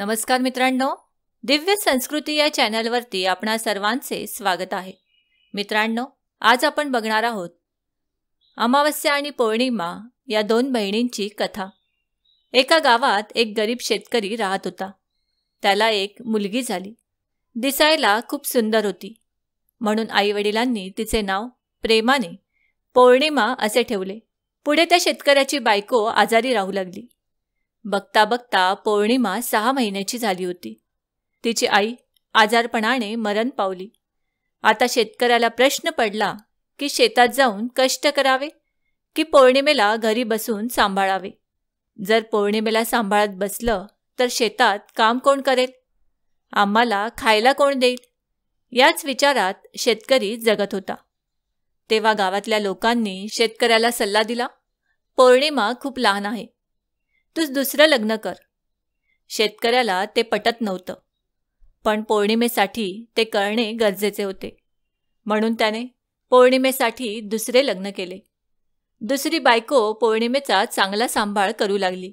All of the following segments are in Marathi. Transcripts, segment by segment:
नमस्कार मित्रांनो दिव्य संस्कृती या चॅनलवरती आपणा सर्वांचे स्वागत आहे मित्रांनो आज आपण बघणार आहोत अमावस्या आणि पौर्णिमा या दोन बहिणींची कथा एका गावात एक गरीब शेतकरी राहत होता त्याला एक मुलगी झाली दिसायला खूप सुंदर होती म्हणून आईवडिलांनी तिचे नाव प्रेमाने पौर्णिमा असे ठेवले पुढे त्या शेतकऱ्याची बायको आजारी राहू लागली बघता बघता पौर्णिमा सहा महिन्याची झाली होती तिची आई आजारपणाने मरण पावली आता शेतकऱ्याला प्रश्न पडला की शेतात जाऊन कष्ट करावे की पौर्णिमेला घरी बसून सांभाळावे जर पौर्णिमेला सांभाळत बसलं तर शेतात काम कोण करेल आम्हाला खायला कोण देईल याच विचारात शेतकरी जगत होता तेव्हा गावातल्या लोकांनी शेतकऱ्याला सल्ला दिला पौर्णिमा खूप लहान आहे तूच दुसरं लग्न कर शेतकऱ्याला ते पटत नव्हतं पण पौर्णिमेसाठी ते करणे गरजेचे होते म्हणून त्याने पौर्णिमेसाठी दुसरे लग्न केले दुसरी बायको पौर्णिमेचा चांगला सांभाळ करू लागली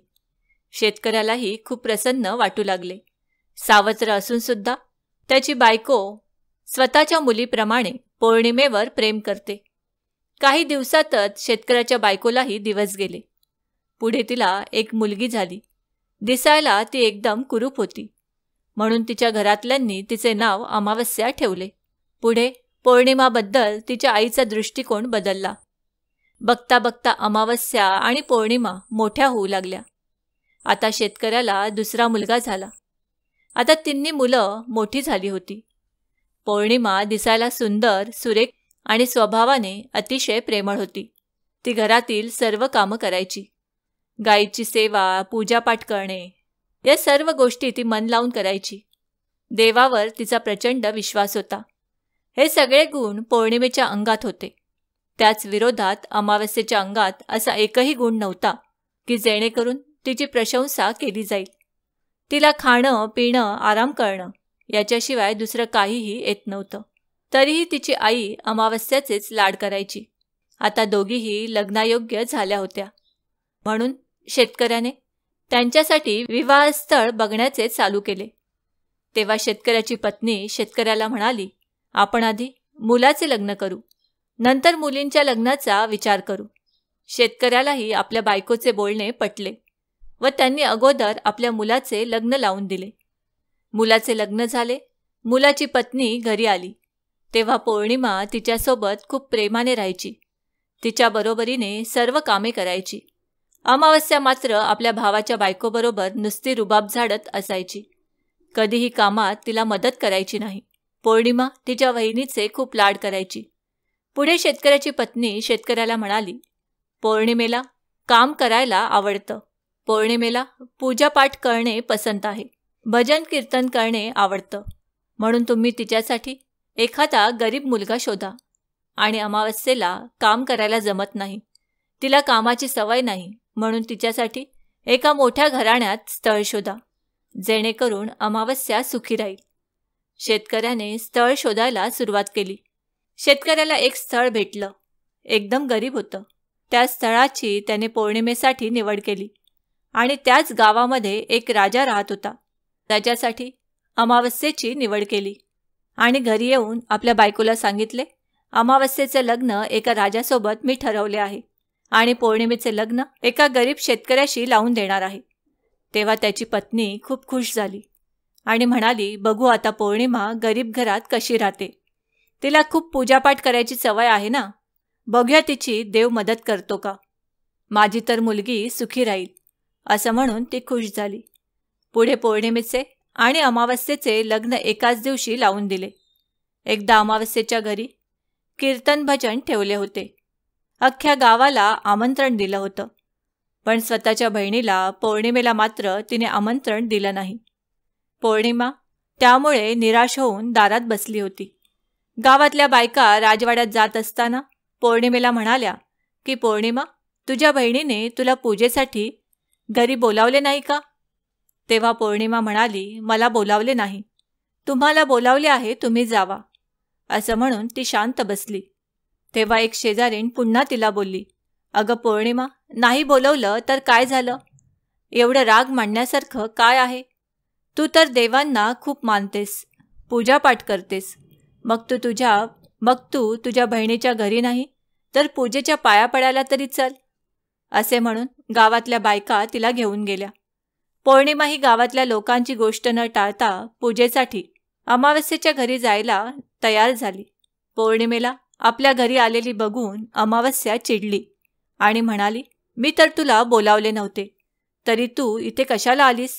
शेतकऱ्यालाही खूप प्रसन्न वाटू लागले सावत्र असूनसुद्धा त्याची बायको स्वतःच्या मुलीप्रमाणे पौर्णिमेवर प्रेम करते काही दिवसातच शेतकऱ्याच्या बायकोलाही दिवस गेले पुढे तिला एक मुलगी झाली दिसायला ती एकदम कुरूप होती म्हणून तिच्या घरातल्यांनी तिचे नाव अमावस्या ठेवले पुढे पौर्णिमाबद्दल तिच्या आईचा दृष्टिकोन बदलला बघता बघता अमावस्या आणि पौर्णिमा मोठ्या होऊ लागल्या आता शेतकऱ्याला दुसरा मुलगा झाला आता तिन्ही मुलं मोठी झाली होती पौर्णिमा दिसायला सुंदर सुरेख आणि स्वभावाने अतिशय प्रेमळ होती ती घरातील सर्व कामं करायची गायीची सेवा पूजापाठ करणे या सर्व गोष्टी ती मन लावून करायची देवावर तिचा प्रचंड विश्वास होता हे सगळे गुण पौर्णिमेच्या अंगात होते त्याच विरोधात अमावस्येच्या अंगात असा एकही गुण नव्हता की जेणेकरून तिची प्रशंसा केली जाईल तिला खाणं पिणं आराम करणं याच्याशिवाय दुसरं काहीही येत नव्हतं तरीही तिची आई अमावस्याचेच लाड करायची आता दोघीही लग्नायोग्य झाल्या होत्या म्हणून शेतकऱ्याने त्यांच्यासाठी विवाहस्थळ बघण्याचे चालू केले तेव्हा शेतकऱ्याची पत्नी शेतकऱ्याला म्हणाली आपण आधी मुलाचे लग्न करू नंतर मुलींच्या लग्नाचा विचार करू शेतकऱ्यालाही आपल्या बायकोचे बोलणे पटले व त्यांनी अगोदर आपल्या मुलाचे लग्न लावून दिले मुलाचे लग्न झाले मुलाची पत्नी घरी आली तेव्हा पौर्णिमा तिच्यासोबत खूप प्रेमाने राहायची तिच्या बरोबरीने सर्व कामे करायची अमावस्या मात्र आपल्या भावाच्या बायकोबरोबर नुसती रुबाब झाडत असायची कधीही कामात तिला मदत करायची नाही पौर्णिमा तिच्या वहिनीचे खूप लाड करायची पुढे शेतकऱ्याची पत्नी शेतकऱ्याला म्हणाली पौर्णिमेला काम करायला आवडतं पौर्णिमेला पूजापाठ करणे पसंत आहे भजन कीर्तन करणे आवडतं म्हणून तुम्ही तिच्यासाठी एखादा गरीब मुलगा शोधा आणि अमावस्येला काम करायला जमत नाही तिला कामाची सवय नाही म्हणून तिच्यासाठी एका मोठ्या घराण्यात स्थळ शोधा जेणेकरून अमावस्या सुखी राहील शेतकऱ्याने स्थळ शोधायला सुरुवात केली शेतकऱ्याला एक स्थळ भेटलं एकदम गरीब होतं त्या स्थळाची त्याने पौर्णिमेसाठी निवड केली आणि त्याच गावामध्ये एक राजा राहत होता राजासाठी अमावस्येची निवड केली आणि घरी येऊन आपल्या बायकोला सांगितले अमावस्येचं लग्न एका राजासोबत मी ठरवले आहे आणि पौर्णिमेचे लग्न एका गरीब शेतकऱ्याशी लावून देणार आहे तेव्हा त्याची पत्नी खूप खुश झाली आणि म्हणाली बघू आता पौर्णिमा गरीब घरात कशी राहते तिला खूप पूजापाठ करायची सवय आहे ना बघूया तिची देव मदत करतो का माझी तर मुलगी सुखी राहील असं म्हणून ती खुश झाली पुढे पौर्णिमेचे आणि अमावस्येचे लग्न एकाच दिवशी लावून दिले एकदा अमावस्येच्या घरी कीर्तन भजन ठेवले होते अख्ख्या गावाला आमंत्रण दिलं होतं पण स्वतःच्या बहिणीला पौर्णिमेला मात्र तिने आमंत्रण दिलं नाही पौर्णिमा त्यामुळे निराश होऊन दारात बसली होती गावातल्या बायका राजवाड्यात जात असताना पौर्णिमेला म्हणाल्या की पौर्णिमा तुझ्या बहिणीने तुला पूजेसाठी घरी बोलावले नाही का तेव्हा पौर्णिमा म्हणाली मला बोलावले नाही तुम्हाला बोलावले आहे तुम्ही जावा असं म्हणून ती शांत बसली तेव्हा एक शेजारीण पुन्हा तिला बोलली अगं पौर्णिमा नाही बोलवलं तर काय झालं एवढं राग मांडण्यासारखं काय आहे तू तर देवांना खूप मानतेस पूजापाठ करतेस मग तू तुझ्या मग तू तुझ्या बहिणीच्या घरी नाही तर पूजेच्या पाया पडायला तरी चल असे म्हणून गावातल्या बायका तिला घेऊन गेल्या पौर्णिमा ही गावातल्या लोकांची गोष्ट न टाळता पूजेसाठी अमावस्येच्या घरी जायला तयार झाली पौर्णिमेला आपल्या घरी आलेली बघून अमावस्या चिडली आणि म्हणाली मी तर तुला बोलावले नव्हते तरी तू इथे कशाला आलीस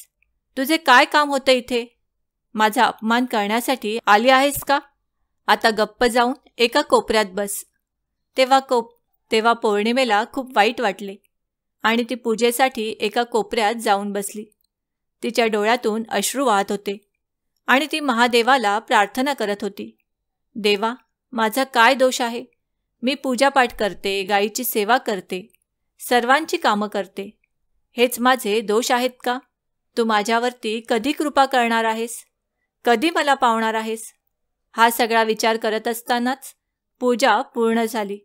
तुझे काय काम होतं इथे माझा अपमान करण्यासाठी आली आहेस का आता गप्प जाऊन एका कोपऱ्यात बस तेव्हा को तेव्हा पौर्णिमेला खूप वाईट वाटले आणि ती पूजेसाठी एका कोपऱ्यात जाऊन बसली तिच्या डोळ्यातून अश्रू वाहत होते आणि ती महादेवाला प्रार्थना करत होती देवा माझा काय दोष आहे मी पूजापाठ करते गाईची सेवा करते सर्वांची कामं करते हेच माझे दोष आहेत का तू माझ्यावरती कधी कृपा करणार आहेस कधी मला पावणार आहेस हा सगळा विचार करत असतानाच पूजा पूर्ण झाली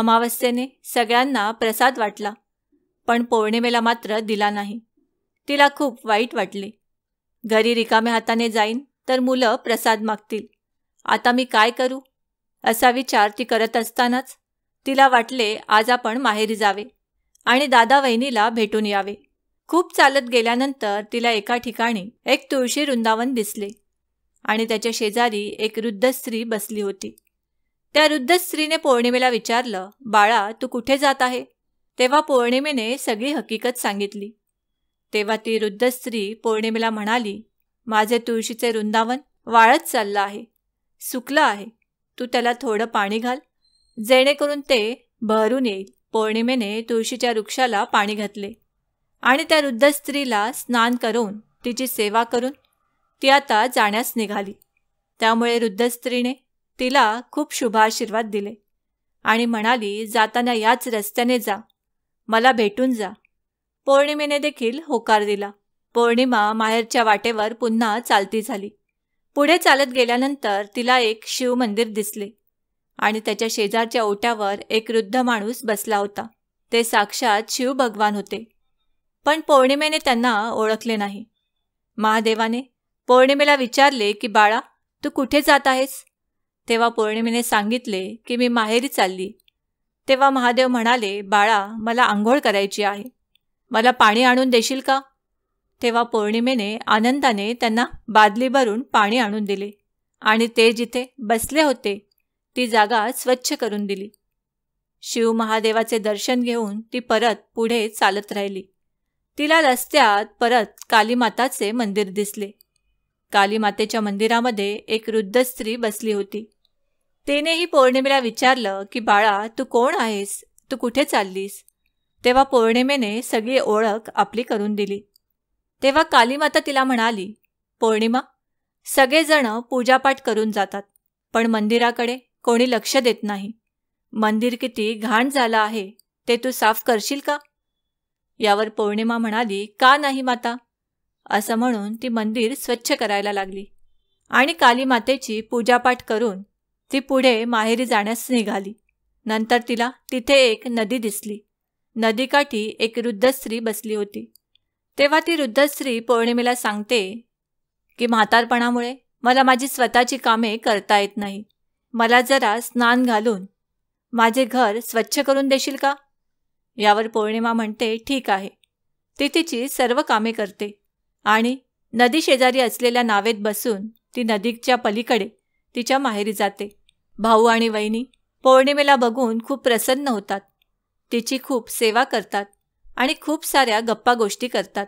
अमावस्येने सगळ्यांना प्रसाद वाटला पण पौर्णिमेला मात्र दिला नाही तिला खूप वाईट वाटले घरी रिकाम्या हाताने जाईन तर मुलं प्रसाद मागतील आता मी काय करू असा विचार ती करत असतानाच तिला वाटले आज आपण माहेरी जावे आणि दादा वहिनीला भेटून यावे खूप चालत गेल्यानंतर तिला एका ठिकाणी एक तुळशी वृंदावन दिसले आणि त्याच्या शेजारी एक वृद्ध स्त्री बसली होती त्या वृद्ध स्त्रीने पौर्णिमेला विचारलं बाळा तू कुठे जात आहे तेव्हा पौर्णिमेने सगळी हकीकत सांगितली तेव्हा ती वृद्ध स्त्री पौर्णिमेला म्हणाली माझे तुळशीचे वृंदावन वाळत चाललं आहे सुकलं आहे तू त्याला थोडं पाणी घाल जेणेकरून ते बहरून येईल पौर्णिमेने तुळशीच्या वृक्षाला पाणी घातले आणि त्या वृद्ध स्त्रीला स्नान करून तिची सेवा करून ती आता जाण्यास निघाली त्यामुळे वृद्ध स्त्रीने तिला खूप शुभाशीर्वाद दिले आणि म्हणाली जाताना याच रस्त्याने जा मला भेटून जा पौर्णिमेने देखील होकार दिला पौर्णिमा माहेरच्या वाटेवर पुन्हा चालती झाली पुढे चालत गेल्यानंतर तिला एक शिवमंदिर दिसले आणि त्याच्या शेजारच्या ओट्यावर एक वृद्ध माणूस बसला होता ते साक्षात शिव भगवान होते पण पौर्णिमेने त्यांना ओळखले नाही महादेवाने पौर्णिमेला विचारले की बाळा तू कुठे जात आहेस तेव्हा पौर्णिमेने सांगितले की मी माहेरी चालली तेव्हा महादेव म्हणाले बाळा मला आंघोळ करायची आहे मला पाणी आणून देशील का तेव्हा पौर्णिमेने आनंदाने त्यांना बादली भरून पाणी आणून दिले आणि ते जिथे बसले होते ती जागा स्वच्छ करून दिली शिव महादेवाचे दर्शन घेऊन ती परत पुढे चालत राहिली तिला रस्त्यात परत कालीमाताचे मंदिर दिसले कालीमातेच्या मंदिरामध्ये एक वृद्ध स्त्री बसली होती तिनेही पौर्णिमेला विचारलं की बाळा तू कोण आहेस तू कुठे चाललीस तेव्हा पौर्णिमेने सगळी ओळख आपली करून दिली तेव्हा कालीमाता तिला म्हणाली पौर्णिमा सगळेजण पूजापाठ करून जातात पण मंदिराकडे कोणी लक्ष देत नाही मंदिर किती घाण झालं आहे ते तू साफ करशील का यावर पौर्णिमा म्हणाली का नाही माता असं म्हणून ती मंदिर स्वच्छ करायला लागली आणि काली मातेची पूजापाठ करून ती पुढे माहेरी जाण्यास निघाली नंतर तिला तिथे एक नदी दिसली नदीकाठी एक वृद्ध स्त्री बसली होती तेव्हा ती वृद्ध पौर्णिमेला सांगते की म्हातारपणामुळे मला माझी स्वतःची कामे करता येत नाही मला जरा स्नान घालून माझे घर स्वच्छ करून देशील का यावर पौर्णिमा म्हणते ठीक आहे ती तिची सर्व कामे करते आणि नदी शेजारी असलेल्या नावेत बसून ती नदीच्या पलीकडे तिच्या माहेरी जाते भाऊ आणि वहिनी पौर्णिमेला बघून खूप प्रसन्न होतात तिची खूप सेवा करतात आणि खूप साऱ्या गप्पा गोष्टी करतात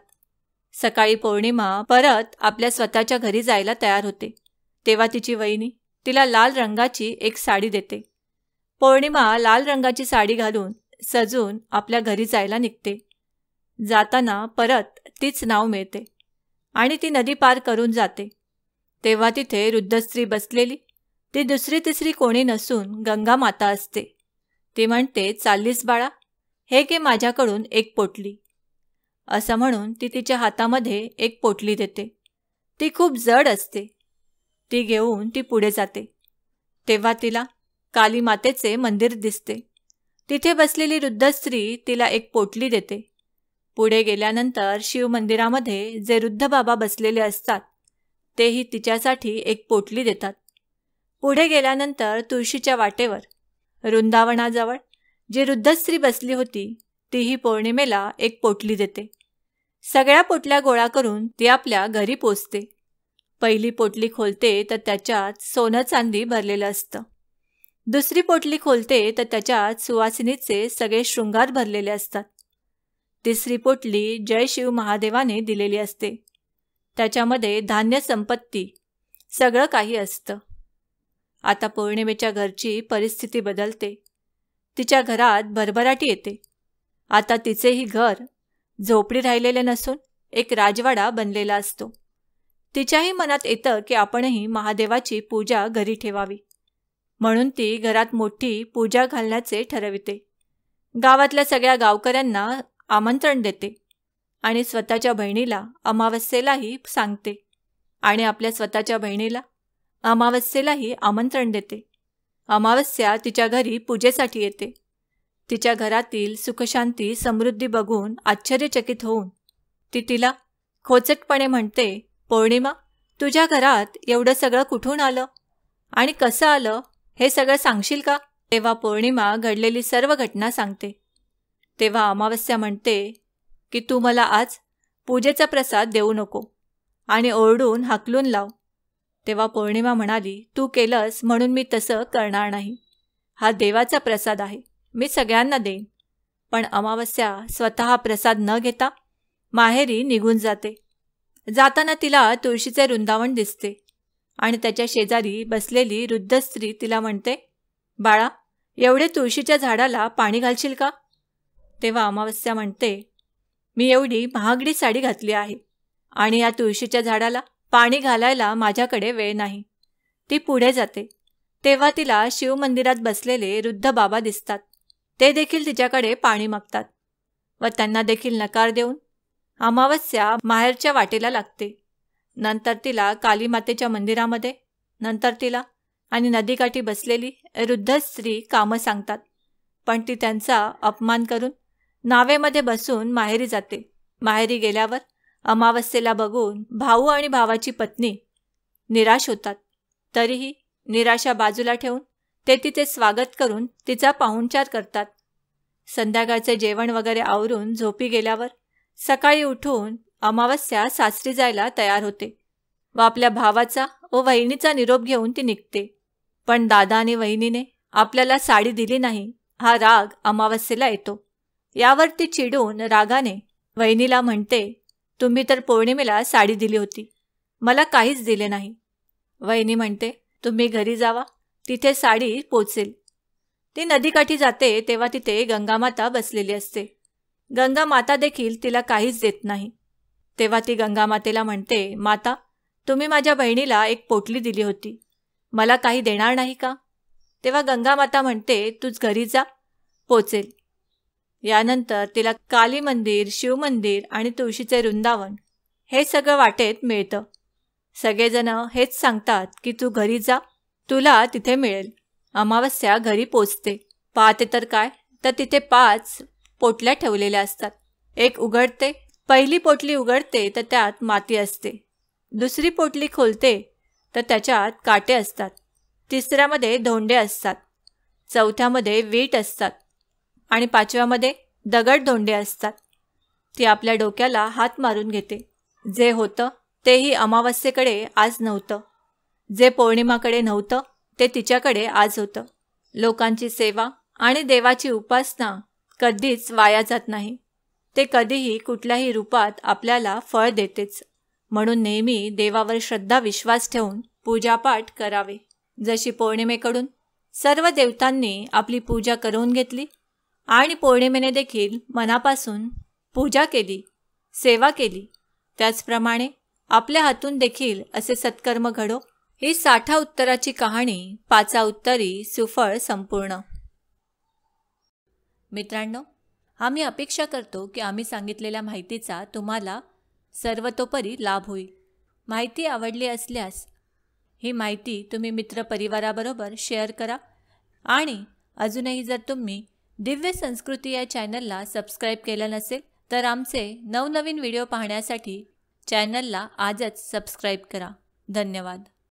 सकाळी पौर्णिमा परत आपल्या स्वतःच्या घरी जायला तयार होते तेव्हा तिची वहिनी तिला लाल रंगाची एक साडी देते पौर्णिमा लाल रंगाची साडी घालून सजून आपल्या घरी जायला निघते जाताना परत तीच नाव मिळते आणि ती नदी पार करून जाते तेव्हा तिथे वृद्ध स्त्री बसलेली ती दुसरी तिसरी कोणी नसून गंगा माता असते ती म्हणते चाललीस बाळा हे के माझ्याकडून एक पोटली असं म्हणून ती तिच्या हातामध्ये एक पोटली देते ती खूप जड असते ती घेऊन ती पुढे जाते तेव्हा तिला काली मातेचे मंदिर दिसते तिथे बसलेली वृद्ध स्त्री तिला एक पोटली देते पुढे गेल्यानंतर शिवमंदिरामध्ये जे वृद्ध बाबा बसलेले असतात तेही तिच्यासाठी एक पोटली देतात पुढे गेल्यानंतर तुळशीच्या वाटेवर वृंदावनाजवळ जी वृद्धस्त्री बसली होती तीही पौर्णिमेला एक पोटली देते सगळ्या पोटल्या गोळा करून ती आपल्या घरी पोचते पहिली पोटली खोलते तर त्याच्यात सोनं चांदी भरलेलं असतं दुसरी पोटली खोलते तर त्याच्यात सुवासिनीचे सगळे शृंगार भरलेले असतात तिसरी पोटली जय शिव महादेवाने दिलेली असते त्याच्यामध्ये धान्य संपत्ती सगळं काही असतं आता पौर्णिमेच्या घरची परिस्थिती बदलते तिच्या घरात भरभराटी येते आता तिचेही घर झोपडी राहिलेले नसून एक राजवाडा बनलेला असतो तिच्याही मनात येतं की आपणही महादेवाची पूजा घरी ठेवावी म्हणून ती घरात मोठी पूजा घालण्याचे ठरविते गावातल्या सगळ्या गावकऱ्यांना आमंत्रण देते आणि स्वतःच्या बहिणीला अमावस्येलाही सांगते आणि आपल्या स्वतःच्या बहिणीला अमावस्येलाही आमंत्रण देते अमावस्या तिच्या घरी पूजेसाठी येते तिच्या घरातील सुखशांती समृद्धी बघून आश्चर्यचकित होऊन ती तिला खोचटपणे म्हणते पौर्णिमा तुझ्या घरात एवढं सगळं कुठून आलं आणि कसं आलं हे सगळं सांगशील का तेव्हा पौर्णिमा घडलेली सर्व घटना सांगते तेव्हा अमावस्या म्हणते की तू मला आज पूजेचा प्रसाद देऊ नको आणि ओरडून हाकलून लाव तेव्हा पौर्णिमा म्हणाली तू केलंस म्हणून मी तसं करणार नाही हा देवाचा प्रसाद आहे मी सगळ्यांना देईन पण अमावस्या स्वतः प्रसाद न घेता माहेरी निघून जाते जाताना तिला तुळशीचे वृंदावन दिसते आणि त्याच्या शेजारी बसलेली वृद्ध स्त्री तिला म्हणते बाळा एवढे तुळशीच्या झाडाला पाणी घालशील का तेव्हा अमावस्या म्हणते मी एवढी महागडी साडी घातली आहे आणि या तुळशीच्या झाडाला पाणी घालायला माझ्याकडे वेळ नाही ती पुढे जाते तेव्हा तिला शिवमंदिरात बसलेले वृद्ध बाबा दिसतात ते देखील तिच्याकडे पाणी मागतात व त्यांना देखील नकार देऊन अमावस्या माहेरच्या वाटेला लागते नंतर तिला कालीमातेच्या मंदिरामध्ये नंतर तिला आणि नदीकाठी बसलेली वृद्ध स्त्री कामं सांगतात पण ती त्यांचा अपमान करून नावेमध्ये बसून माहेरी जाते माहेरी गेल्यावर अमावस्येला बघून भाऊ आणि भावाची पत्नी निराश होतात तरीही निराशा बाजूला ठेवून ते तिचे स्वागत करून तिचा पाहुणचार करतात संध्याकाळचे जेवण वगैरे आवरून झोपी गेल्यावर सकाळी उठून अमावस्या सासरी जायला तयार होते व आपल्या भावाचा व वहिनीचा निरोप घेऊन ती निघते पण दादा आणि वहिनीने आपल्याला साडी दिली नाही हा राग अमावस्येला येतो यावर ती चिडून रागाने वहिनीला म्हणते तुम्ही तर पौर्णिमेला साडी दिली होती मला काहीच दिले नाही वहिनी म्हणते तुम्ही घरी जावा तिथे साडी पोचेल ती नदीकाठी जाते तेव्हा तिथे गंगामाता बसलेली असते गंगामाता देखील तिला काहीच देत नाही तेव्हा ती गंगामातेला म्हणते माता तुम्ही माझ्या बहिणीला एक पोटली दिली होती मला काही देणार नाही का तेव्हा गंगामाता म्हणते तूच घरी जा पोचेल यानंतर तिला काली मंदिर शिवमंदिर आणि तुळशीचे वृंदावन हे सगळं वाटेत मिळतं सगळेजण हेच सांगतात की तू घरी जा तुला तिथे मिळेल अमावस्या घरी पोचते पाहते तर काय तर तिथे पाच पोटल्या ठेवलेल्या असतात एक उघडते पहिली पोटली उघडते तर त्यात माती असते दुसरी पोटली खोलते तर त्याच्यात काटे असतात तिसऱ्यामध्ये धोंडे असतात चौथ्यामध्ये वीट असतात आणि पाचव्यामध्ये धोंडे असतात ती आपल्या डोक्याला हात मारून घेते जे होतं तेही अमावस्येकडे आज नव्हतं जे पौर्णिमाकडे नव्हतं ते तिच्याकडे आज होतं लोकांची सेवा आणि देवाची उपासना कधीच वाया जात नाही ते कधीही कुठल्याही रूपात आपल्याला फळ देतेच म्हणून नेहमी देवावर श्रद्धा विश्वास ठेवून पूजापाठ करावे जशी पौर्णिमेकडून सर्व देवतांनी आपली पूजा करून घेतली आणि पौर्णिमेने देखील मनापासून पूजा केली सेवा केली त्याचप्रमाणे आपल्या हातून देखील असे सत्कर्म घडो ही साठा उत्तराची कहाणी पाचा उत्तरी सुफळ संपूर्ण मित्रांनो आम्ही अपेक्षा करतो की आम्ही सांगितलेल्या माहितीचा तुम्हाला सर्वतोपरी लाभ होईल माहिती आवडली असल्यास ही माहिती तुम्ही मित्रपरिवाराबरोबर शेअर करा आणि अजूनही जर तुम्ही दिव्य संस्कृती या चॅनलला सबस्क्राईब केलं नसेल तर आमचे नवनवीन व्हिडिओ पाहण्यासाठी चॅनलला आजच सबस्क्राईब करा धन्यवाद